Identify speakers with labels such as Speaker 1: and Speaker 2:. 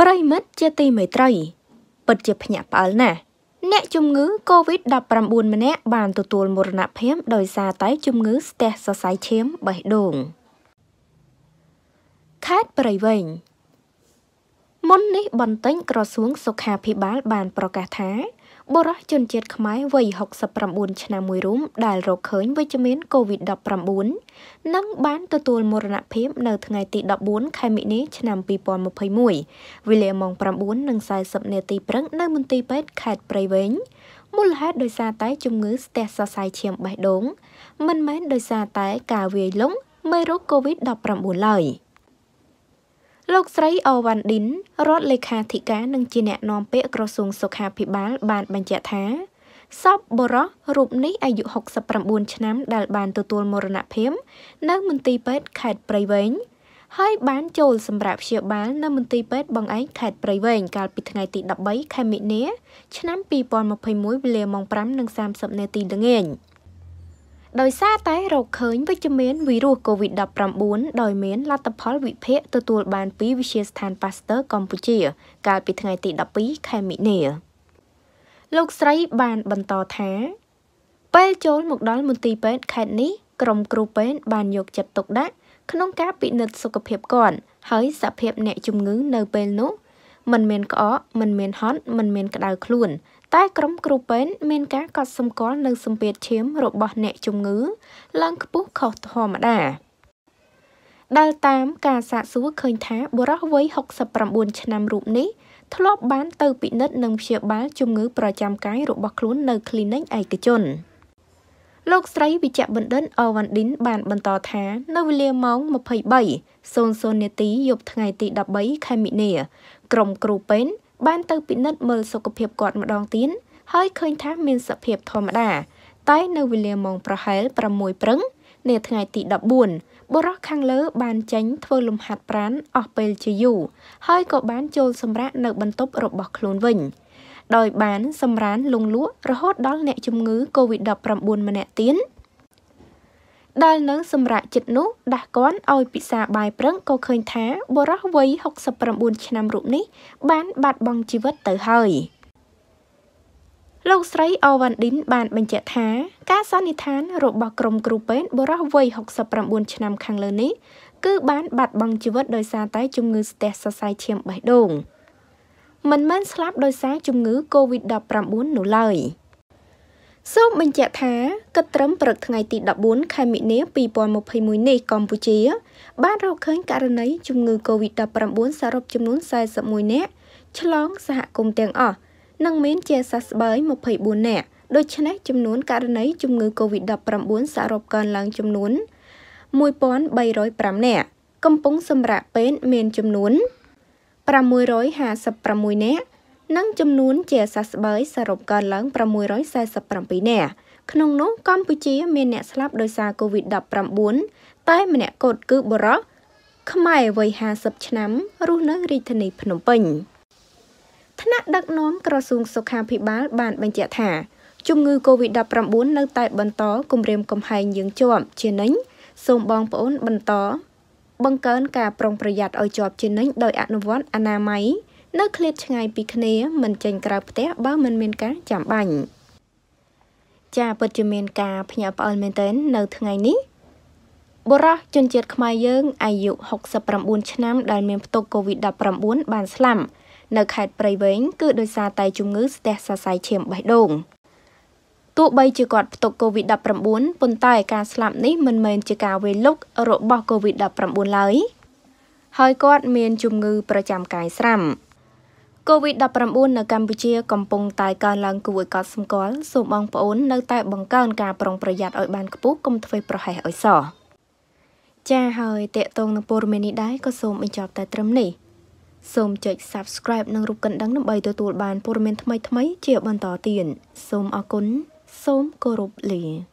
Speaker 1: ប្រិមិត្តជាទីមេត្រីពិតជាភ្ញាក់ផ្អើលណាស់អ្នកជំងឺ Covid-19 ម្នាក់បានទទួលមរណភាពដោយសារតែជំងឺស្ទះសរសៃឈាមបេះដូងខេត្តព្រៃវែងមុននេះ បន្ទិញក្រសួងសុខាភិបាល បានប្រកាសថាបុរសជនជាតិខ្មែរវ័យ69ឆ្នាំមួយរូបដែលរកឃើញវិជ្ជមានកូវីដ -19 និងបានទទួលមរណភាពនៅថ្ងៃទី14ខែមិនិនាឆ្នាំ2021វេលាម៉ោង9:40នាទីព្រឹកនៅមន្ទីរពេទ្យខេត្តព្រៃវែងមូលហេតុដោយសារតែជំងឺស្ទះសរសៃឈាមបេះដូងមិនមែនដោយសារតែការវាយលុងមេរោគកូវីដ -19 ឡើយ។លោកស្រីអូវ៉ាន់ឌិនរដ្ឋលេខាធិការនិងជាអ្នកនាំពាក្យក្រសួងសុខាភិបាល បានបញ្ជាក់ថាសពបរោះរូបនេះអាយុ69ឆ្នាំដែលបានទទួលមរណភាពនៅមន្ទីរពេទ្យខេត្តព្រៃវែងហើយបានចូលសម្រាប់ព្យាបាលនៅមន្ទីរពេទ្យបង្អែកខេត្តព្រៃវែងកាលពីថ្ងៃទី13ខែមិនិនាឆ្នាំ2021វេលាម៉ោង5:30នាទីល្ងាច។ដោយសារតែរកឃើញវិជ្ជមានវីរុស COVID-19 ដោយមានលទ្ធផលវិភាគទទួលបានពីវិទ្យាស្ថាន Pasteur កម្ពុជា កាលពីថ្ងៃទី12ខែមិនិលលោកស្រីបានបន្តថា ពេលចូលមកដល់មន្ទីរពេទ្យខេត្តនេះក្រុមគ្រូពេទ្យបានយកចិត្តទុកដាក់ក្នុងការពិនិត្យសុខភាពគាត់ហើយសភាពអ្នកជំងឺនៅពេលនោះ មិនមានក្អកមិនមានហត់មិនមានក្តៅខ្លួនតែក្រុមគ្រូពេទ្យមានការកត់សម្គាល់នៅសម្ពាធឈាមរបស់អ្នកជំងឺ ឡើងខ្ពស់ខុសធម្មតាដែលតាម ការសាកសួរឃើញថាបុរសវ័យ69ឆ្នាំរូបនេះធ្លាប់បានទៅ ពិនិត្យនិងព្យាបាលជំងឺ ប្រចាំកាយរបស់ខ្លួននៅ clinic ឯកជនលោកស្រីវិជ្ជបណ្ឌិតអូវ៉ាន់ឌិនបាន បន្តថា នៅវេលាម៉ោង23:00នាទីយប់ថ្ងៃទី13ខែមិនិនាក្រុមគ្រូពេទ្យបានទៅពិនិត្យមើលសុខភាពគាត់ម្ដងទៀតហើយឃើញថាមានសភាពធម្មតាតែនៅវេលាម៉ោងប្រហែល6ព្រឹងនាថ្ងៃទី14បរោះខាងលើបានចេញធ្វើលំហាត់ប្រាណអស់ពេលជាយូរហើយក៏បានចូលសម្រាកនៅបន្ទប់របស់ខ្លួនវិញដោយបានសម្រានលងលក់រហូតដល់អ្នកជំងឺ Covid-19 ម្នាក់ទៀតដែលនៅសម្រាប់ចិត្តនោះដាស់គាត់ឲ្យពិសាបាយព្រឹងក៏ឃើញថា បរោះវ័យ69ឆ្នាំរូបនេះ បាន បាត់បង់ជីវិតទៅហើយលោកស្រីអូវ៉ាន់ឌីនបាន បញ្ជាក់ថា ការសន្និដ្ឋានរបស់ក្រុមគ្រូពេទ្យបរោះវ័យ69ឆ្នាំខាងលើនេះគឺបានបាត់បង់ជីវិតដោយសារតែជំងឺស្ទះសរសៃឈាមបេះដូងមិនមែនស្លាប់ដោយសារជំងឺ Covid-19 នោះឡើយ។សូមបញ្ជាក់ថាគិតត្រឹមព្រឹកថ្ងៃទី14ខែមិនិនា2021នេះកម្ពុជាបានរកឃើញករណីជំងឺ Covid-19 សរុបចំនួន41នាក់ឆ្លងសហគមន៍ទាំងអស់និងមានជាសះស្បើយ24នាក់ដូច្នេះចំនួនករណីជំងឺ Covid-19 សរុបកើនឡើង ចំនួន1305នាក់កំពុងសម្រាប់ពេទ្យមានចំនួន656នាក់និងចំនួនជាសះស្បើយសរុបកើនឡើង647នាក់ក្នុងនោះកម្ពុជាមានអ្នកស្លាប់ដោយសារ COVID-19 តែម្នាក់គាត់គឺបុរសខ្មែរវ័យ50ឆ្នាំរស់នៅរាជធានីភ្នំពេញ ថ្នាក់ដឹកនាំក្រសួងសុខាភិបាល បាន បញ្ជាក់ថាជំងឺ COVID-19 នៅតែបន្តគំរាមកំហែងយើងជាប់ជានិញសូមបងប្អូនបន្តបង្កើនការប្រុងប្រយ័ត្នឲ្យជាប់ជានិញ ដោយអនុវត្តអនាម័យនៅឃ្លាតឆ្ងាយពីគ្នា មិនចេញក្រៅផ្ទះបើមិនមានការចាំបាញ់ចាពិតជាមានការភ្ញាក់ផ្អើលមែនទែននៅថ្ងៃនេះបុរសជនជាតិខ្មែរយើងអាយុ69ឆ្នាំដែលមានផ្ទុក COVID-19 បានស្លាប់នៅខេត្តព្រៃវែងគឺដោយសារតែជំងឺ ស្ទះសរសៃឈាមបេះដូងទោះបីជាគាត់ផ្ទុក COVID-19 ប៉ុន្តែការស្លាប់នេះមិនមែនជាការវេលុករបស់ COVID-19 ឡើយហើយគាត់មានជំងឺ ប្រចាំកាយស្រាប់ COVID-19 នៅកម្ពុជា កំពុងតែកើនឡើងគួរឲ្យកត់សម្គាល់ សូមបងប្អូននៅតែបង្កើនការប្រុងប្រយ័ត្នឲ្យបានខ្ពស់កុំធ្វេសប្រហែសឲ្យសោះចា៎ហើយតេតងនឹងព័ត៌មាននេះដែរក៏សូមបញ្ចប់តែត្រឹមនេះ សូមចុច Subscribe និងរូបកណ្ដឹងដើម្បីទទួលបានព័ត៌មានថ្មីៗជា បន្តទៀតសូមអរគុណសូមគោរពលា